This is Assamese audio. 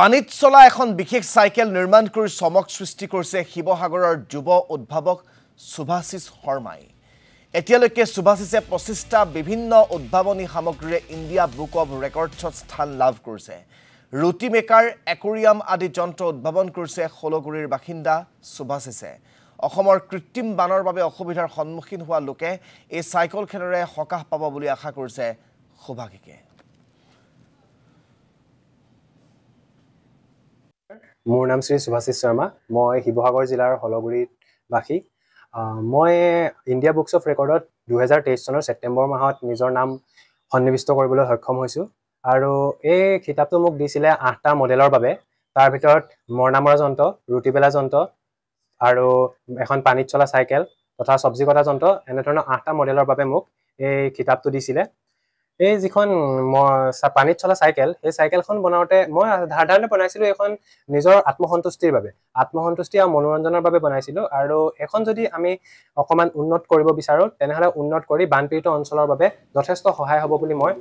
পানীত চলা এখন বিশেষ চাইকেল নিৰ্মাণ কৰি চমক সৃষ্টি কৰিছে শিৱসাগৰৰ যুৱ উদ্ভাৱক সুভাশিষ শৰ্মাই এতিয়ালৈকে সুভাশিষে পঁচিছটা বিভিন্ন উদ্ভাৱনী সামগ্ৰীৰে ইণ্ডিয়া বুক অৱ ৰেকৰ্ডছত স্থান লাভ কৰিছে ৰুটি মেকাৰ একুৰিয়াম আদি যন্ত্ৰ উদ্ভাৱন কৰিছে শলগুৰিৰ বাসিন্দা সুভাশিষে অসমৰ কৃত্ৰিম বানৰ বাবে অসুবিধাৰ সন্মুখীন হোৱা লোকে এই চাইকেলখনেৰে সকাহ পাব বুলি আশা কৰিছে সুভাষিকে মোৰ নাম শ্ৰী সুভাশিষ শৰ্মা মই শিৱসাগৰ জিলাৰ হলগুৰিত বাসী মই ইণ্ডিয়া বুকছ অফ ৰেকৰ্ডত দুহেজাৰ তেইছ চনৰ ছেপ্টেম্বৰ মাহত নিজৰ নাম সন্নিৱিষ্ট কৰিবলৈ সক্ষম হৈছোঁ আৰু এই কিতাপটো মোক দিছিলে আঠটা মডেলৰ বাবে তাৰ ভিতৰত মৰণামৰা যন্ত্ৰ ৰুটিবেলা যন্ত্ৰ আৰু এখন পানীত চলা চাইকেল তথা চব্জি কটা যন্ত্ৰ এনেধৰণৰ আঠটা মডেলৰ বাবে মোক এই কিতাপটো দিছিলে এই যিখন পানীত চলা চাইকেল সেই চাইকেলখন বনাওঁতে মই সাধাৰণতে বনাইছিলোঁ এইখন নিজৰ আত্মসন্তুষ্টিৰ বাবে আত্মসন্তুষ্টি আৰু মনোৰঞ্জনৰ বাবে বনাইছিলোঁ আৰু এইখন যদি আমি অকণমান উন্নত কৰিব বিচাৰোঁ তেনেহ'লে উন্নত কৰি বানপীড়িত অঞ্চলৰ বাবে যথেষ্ট সহায় হ'ব বুলি মই